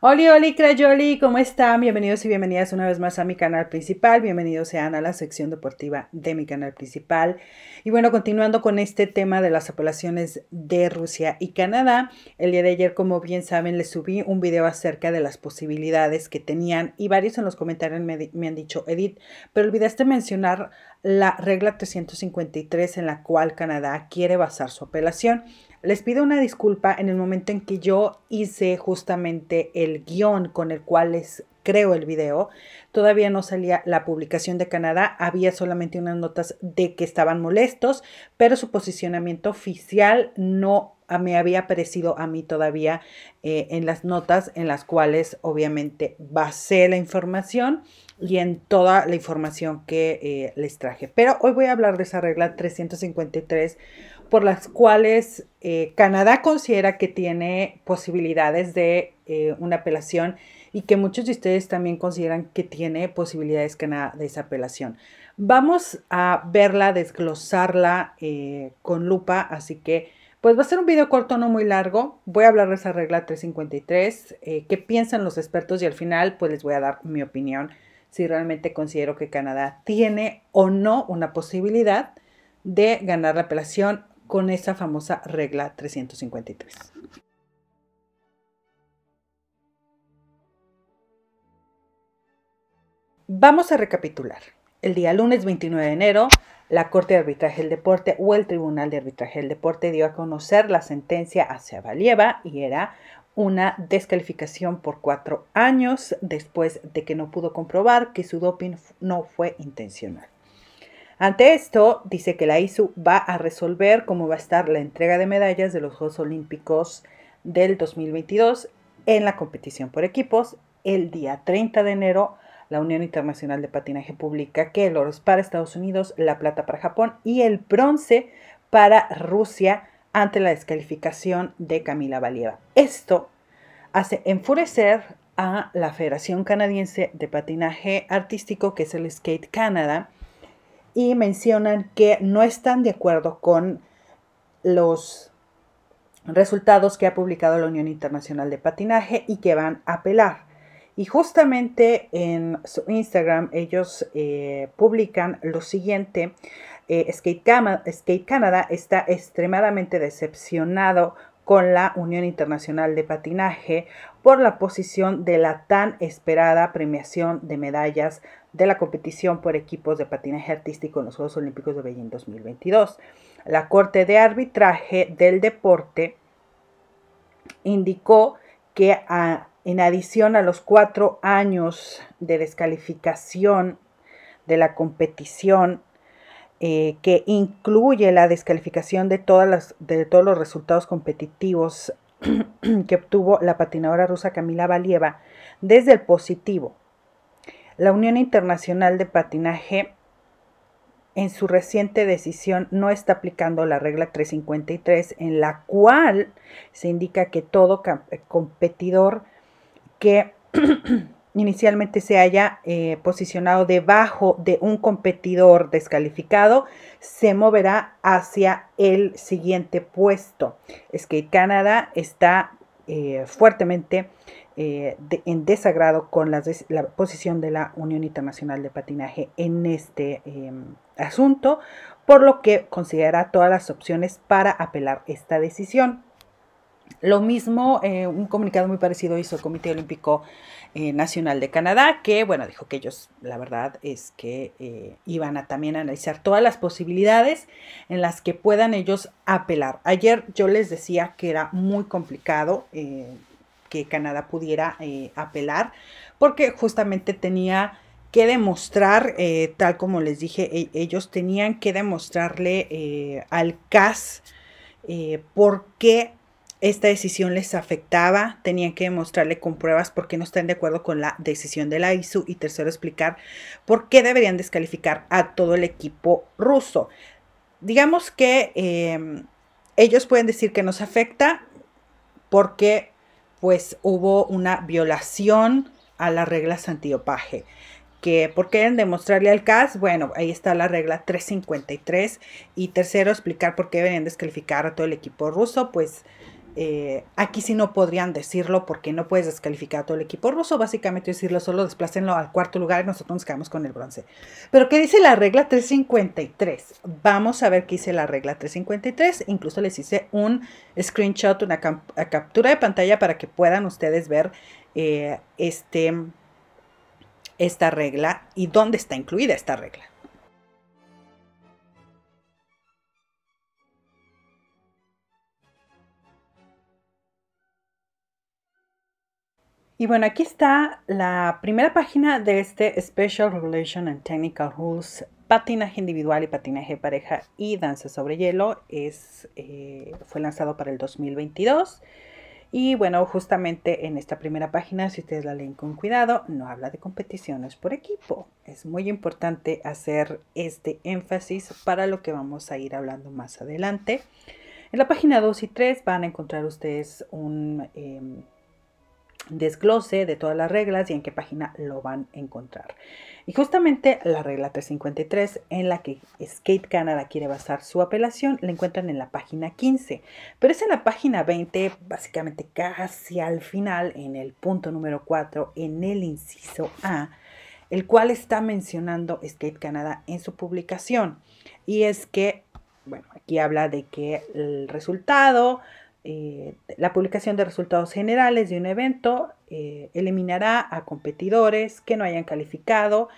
Hola, hola, crayoli, ¿cómo están? Bienvenidos y bienvenidas una vez más a mi canal principal. Bienvenidos sean a la sección deportiva de mi canal principal. Y bueno, continuando con este tema de las apelaciones de Rusia y Canadá, el día de ayer, como bien saben, les subí un video acerca de las posibilidades que tenían y varios en los comentarios me, me han dicho, Edith, pero olvidaste mencionar la regla 353 en la cual Canadá quiere basar su apelación. Les pido una disculpa en el momento en que yo hice justamente el guión con el cual les creo el video. Todavía no salía la publicación de Canadá, había solamente unas notas de que estaban molestos, pero su posicionamiento oficial no me había aparecido a mí todavía eh, en las notas en las cuales obviamente basé la información y en toda la información que eh, les traje. Pero hoy voy a hablar de esa regla 353 por las cuales eh, Canadá considera que tiene posibilidades de eh, una apelación y que muchos de ustedes también consideran que tiene posibilidades de esa apelación. Vamos a verla, desglosarla eh, con lupa, así que pues va a ser un video corto, no muy largo. Voy a hablar de esa regla 353, qué piensan los expertos y al final pues les voy a dar mi opinión si realmente considero que Canadá tiene o no una posibilidad de ganar la apelación con esa famosa regla 353. Vamos a recapitular. El día lunes 29 de enero, la Corte de Arbitraje del Deporte o el Tribunal de Arbitraje del Deporte dio a conocer la sentencia hacia Valieva y era una descalificación por cuatro años después de que no pudo comprobar que su doping no fue intencional. Ante esto, dice que la ISU va a resolver cómo va a estar la entrega de medallas de los Juegos Olímpicos del 2022 en la competición por equipos. El día 30 de enero, la Unión Internacional de Patinaje publica que el oro es para Estados Unidos, la plata para Japón y el bronce para Rusia ante la descalificación de Camila Valieva. Esto hace enfurecer a la Federación Canadiense de Patinaje Artístico, que es el Skate Canada, y mencionan que no están de acuerdo con los resultados que ha publicado la Unión Internacional de Patinaje y que van a apelar. Y justamente en su Instagram ellos eh, publican lo siguiente, eh, Skate Canada está extremadamente decepcionado con la Unión Internacional de Patinaje por la posición de la tan esperada premiación de medallas de la competición por equipos de patinaje artístico en los Juegos Olímpicos de Beijing 2022. La Corte de Arbitraje del Deporte indicó que en adición a los cuatro años de descalificación de la competición eh, que incluye la descalificación de, todas las, de todos los resultados competitivos que obtuvo la patinadora rusa Camila Valieva desde el positivo. La Unión Internacional de Patinaje en su reciente decisión no está aplicando la regla 353 en la cual se indica que todo competidor que inicialmente se haya eh, posicionado debajo de un competidor descalificado, se moverá hacia el siguiente puesto. Es que Canadá está eh, fuertemente eh, en desagrado con la, la, posición de la Unión Internacional de Patinaje en este em, asunto, por lo que considera todas las opciones para apelar esta decisión. Lo mismo, eh, un comunicado muy parecido hizo el Comité Olímpico eh, Nacional de Canadá, que bueno, dijo que ellos, la verdad es que eh, iban a también analizar todas las posibilidades en las que puedan ellos apelar. Ayer yo les decía que era muy complicado que Canadá pudiera apelar, porque justamente tenía que demostrar, tal como les dije, e, ellos tenían que demostrarle al CAS por qué esta decisión les afectaba, tenían que demostrarle con pruebas por qué no están de acuerdo con la decisión de la ISU y tercero explicar por qué deberían descalificar a todo el equipo ruso. Digamos que em, ellos pueden decir que nos afecta porque pues hubo una violación a las reglas Santiopaje. que por qué demostrarle al CAS, bueno, ahí está la regla 353 y tercero explicar por qué deberían descalificar a todo el equipo ruso, pues eh, aquí sí no podrían decirlo porque no puedes descalificar a todo el equipo ruso, básicamente decirlo solo desplácenlo al cuarto lugar y nosotros nos quedamos con el bronce. Pero ¿qué dice la regla 353? Vamos a ver qué dice la regla 353. Incluso les hice un screenshot, una captura de pantalla para que puedan ustedes ver eh, este, esta regla y dónde está incluida esta regla. Y bueno, aquí está la primera página de este Special Regulation and Technical Rules patinaje individual y patinaje de pareja y danza sobre hielo es, eh, fue lanzado para el 2022 y bueno justamente en esta primera página si ustedes la leen con cuidado no habla de competiciones por equipo es muy importante hacer este énfasis para lo que vamos a ir hablando más adelante en la página 2 y 3 van a encontrar ustedes un em, desglose de todas las reglas y en qué página lo van a encontrar. Y justamente la regla 353 en la que Skate Canada quiere basar su apelación la encuentran en la página 15, pero es en la página 20, básicamente casi al final, en el punto número 4, en el inciso A, el cual está mencionando Skate Canada en su publicación. Y es que, bueno, aquí habla de que el resultado eh, la publicación de resultados generales de un evento eh, eliminará a competidores que no hayan calificado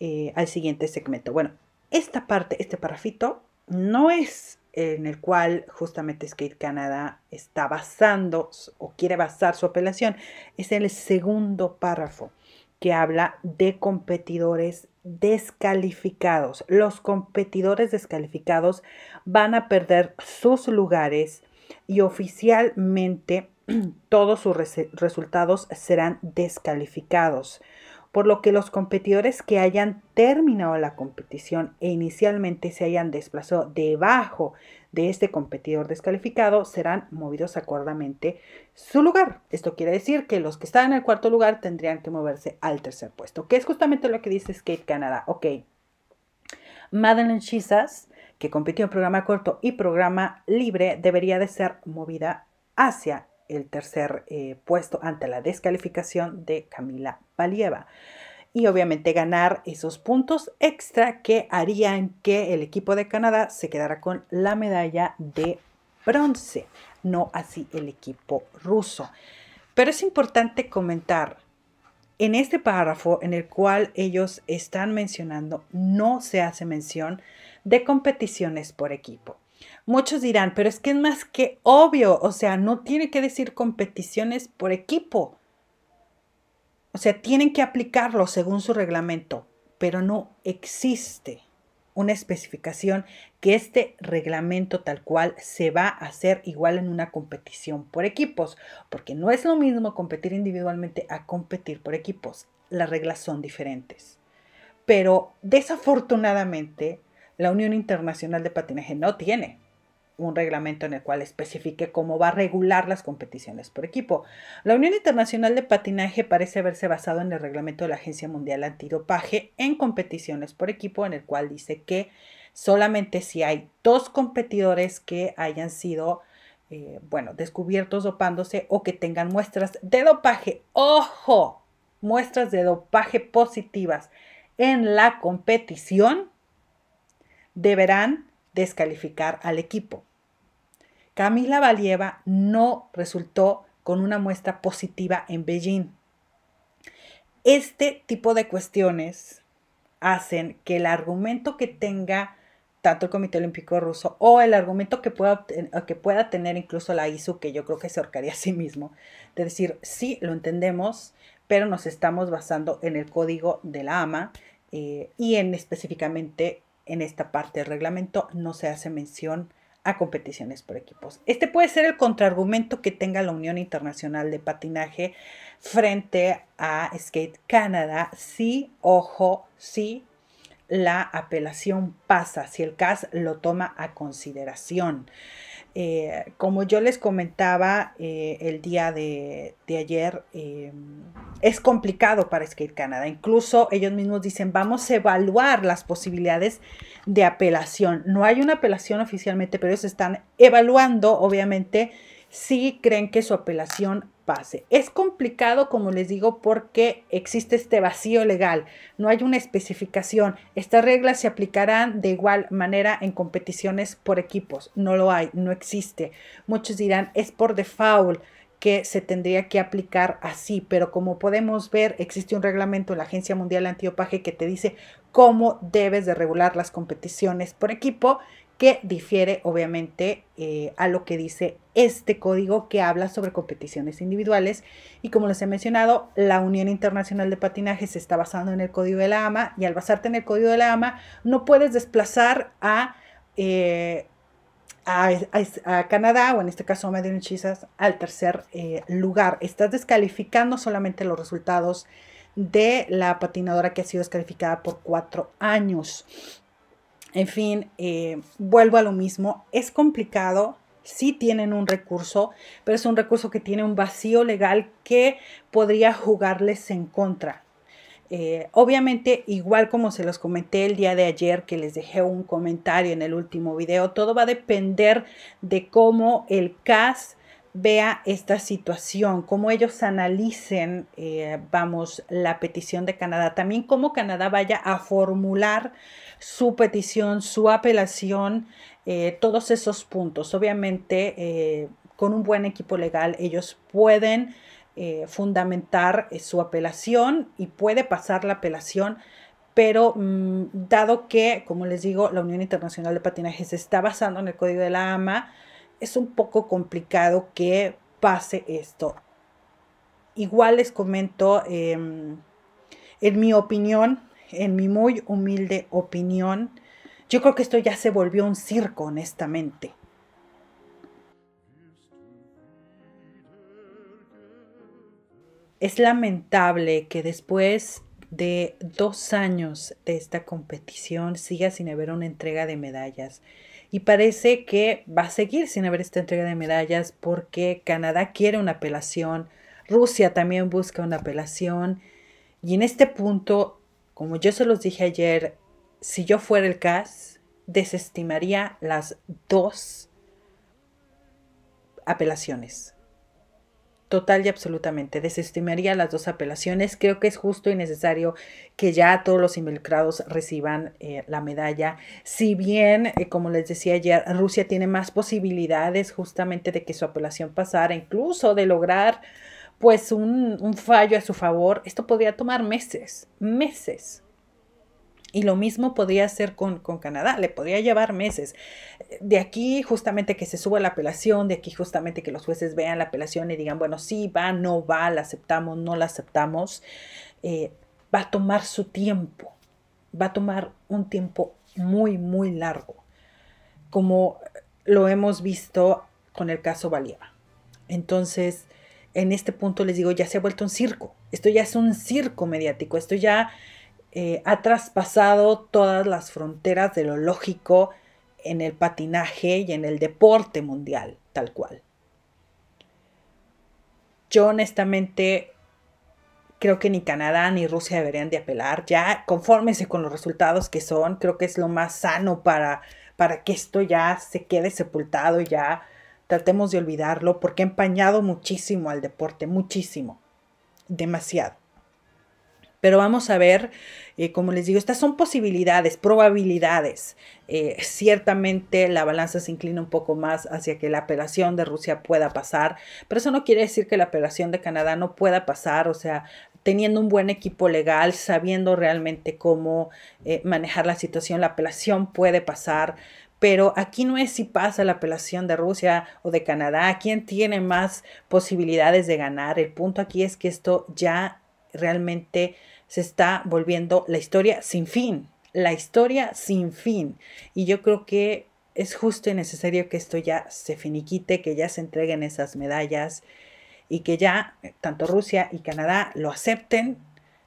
eh, al siguiente segmento. Bueno, esta parte, este parrafito, no es en el cual justamente Skate Canada está basando o quiere basar su apelación. Es el segundo párrafo que habla de competidores descalificados. Los competidores descalificados van a perder sus lugares y oficialmente todos sus resultados serán descalificados, por lo que los competidores que hayan terminado la competición e inicialmente se hayan desplazado debajo de este competidor descalificado serán movidos acordamente su lugar. Esto quiere decir que los que están en el cuarto lugar tendrían que moverse al tercer puesto, que es justamente lo que dice Skate Canada. Ok, Madeleine Chisas que compitió en programa corto y programa libre, debería de ser movida hacia el tercer eh, puesto ante la descalificación de Camila Valieva. Y obviamente ganar esos puntos extra que harían que el equipo de Canadá se quedara con la medalla de bronce, no así el equipo ruso. Pero es importante comentar en este párrafo en el cual ellos están mencionando, no se hace mención de competiciones por equipo. Muchos dirán, pero es que es más que obvio, o sea, no tiene que decir competiciones por equipo. O sea, tienen que aplicarlo según su reglamento, pero no existe una especificación que este reglamento tal cual se va a hacer igual en una competición por equipos, porque no es lo mismo competir individualmente a competir por equipos. Las reglas son diferentes. Pero desafortunadamente, la Unión Internacional de Patinaje no tiene un reglamento en el cual especifique cómo va a regular las competiciones por equipo. La Unión Internacional de Patinaje parece haberse basado en el reglamento de la Agencia Mundial Antidopaje en competiciones por equipo, en el cual dice que solamente si hay dos competidores que hayan sido, eh, bueno, descubiertos dopándose o que tengan muestras de dopaje, ojo, muestras de dopaje positivas en la competición, deberán descalificar al equipo. Camila Valieva no resultó con una muestra positiva en Beijing. Este tipo de cuestiones hacen que el argumento que tenga tanto el Comité Olímpico Ruso o el argumento que pueda, que pueda tener incluso la ISU, que yo creo que se ahorcaría a sí mismo, de decir, sí, lo entendemos, pero nos estamos basando en el código de la AMA eh, y en específicamente en esta parte del reglamento no se hace mención a competiciones por equipos. Este puede ser el contraargumento que tenga la Unión Internacional de Patinaje frente a Skate Canada si, ojo, si la apelación pasa, si el CAS lo toma a consideración. Eh, como yo les comentaba eh, el día de, ayer, eh, es complicado para Skate Canada. Incluso ellos mismos dicen, vamos a evaluar las posibilidades de apelación. No hay una apelación oficialmente, pero ellos están evaluando, obviamente, si creen que su apelación pase. Es complicado, como les digo, porque existe este vacío legal, no hay una especificación. Estas reglas se aplicarán de igual manera en competiciones por equipos. No lo hay, no existe. Muchos dirán, es por default que se tendría que aplicar así, pero como podemos ver, existe un reglamento en la Agencia Mundial Antiopaje que te dice cómo debes de regular las competiciones por equipo que difiere obviamente eh, a lo que dice este código que habla sobre competiciones individuales y como les he mencionado, la Unión Internacional de Patinaje se está basando en el código de la AMA y al basarte en el código de la AMA no puedes desplazar a... Eh, a, Canadá, o en este caso a Medellín Chisas, al tercer eh, lugar. Estás descalificando solamente los resultados de la patinadora que ha sido descalificada por cuatro años. En fin, eh, vuelvo a lo mismo, es complicado, sí tienen un recurso, pero es un recurso que tiene un vacío legal que podría jugarles en contra. Eh, obviamente, igual como se los comenté el día de ayer, que les dejé un comentario en el último video, todo va a depender de cómo el CAS vea esta situación, cómo ellos analicen, eh, vamos, la petición de Canadá, también cómo Canadá vaya a formular su petición, su apelación, eh, todos esos puntos. Obviamente, eh, con un buen equipo legal, ellos pueden eh, fundamentar su apelación y puede pasar la apelación pero mm, dado que, como les digo, la Unión Internacional de Patinaje se está basando en el código de la AMA, es un poco complicado que pase esto. Igual les comento, em, en mi opinión, en mi muy humilde opinión, yo creo que esto ya se volvió un circo, honestamente. Es lamentable que después de dos años de esta competición siga sin haber una entrega de medallas. Y parece que va a seguir sin haber esta entrega de medallas porque Canadá quiere una apelación, Rusia también busca una apelación. Y en este punto como yo se los dije ayer, si yo fuera el CAS, desestimaría las dos apelaciones. Total y absolutamente. Desestimaría las dos apelaciones. Creo que es justo y necesario que ya todos los involucrados reciban eh, la medalla. Si bien, eh, como les decía ayer, Rusia tiene más posibilidades justamente de que su apelación pasara, incluso de lograr pues un, fallo a su favor, esto podría tomar meses, meses. Y lo mismo podría hacer con, Canadá, le podría llevar meses. De aquí justamente que se suba la apelación, de aquí justamente que los jueces vean la apelación y digan, bueno, sí, va, no va, la aceptamos, no la aceptamos, eh, va a tomar su tiempo, va a tomar un tiempo muy, muy largo, como lo hemos visto con el caso Valieva. Entonces, en este punto les digo, ya se ha vuelto un circo. Esto ya es un circo mediático. Esto ya eh, ha traspasado todas las fronteras de lo lógico en el patinaje y en el deporte mundial, tal cual. Yo honestamente creo que ni Canadá ni Rusia deberían de apelar. Ya confórmense con los resultados que son. Creo que es lo más sano para, para que esto ya se quede sepultado, ya Tratemos de olvidarlo porque ha empañado muchísimo al deporte, muchísimo, demasiado. Pero vamos a ver, eh, como les digo, estas son posibilidades, probabilidades. Eh, ciertamente la balanza se inclina un poco más hacia que la apelación de Rusia pueda pasar, pero eso no quiere decir que la apelación de Canadá no pueda pasar, o sea, teniendo un buen equipo legal, sabiendo realmente cómo eh, manejar la situación, la apelación puede pasar pero aquí no es si pasa la apelación de Rusia o de Canadá, quién tiene más posibilidades de ganar. El punto aquí es que esto ya realmente se está volviendo la historia sin fin, la historia sin fin. Y yo creo que es justo y necesario que esto ya se finiquite, que ya se entreguen esas medallas y que ya eh, tanto Rusia y Canadá lo acepten,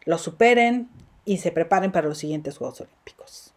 lo superen y se preparen para los siguientes Juegos Olímpicos.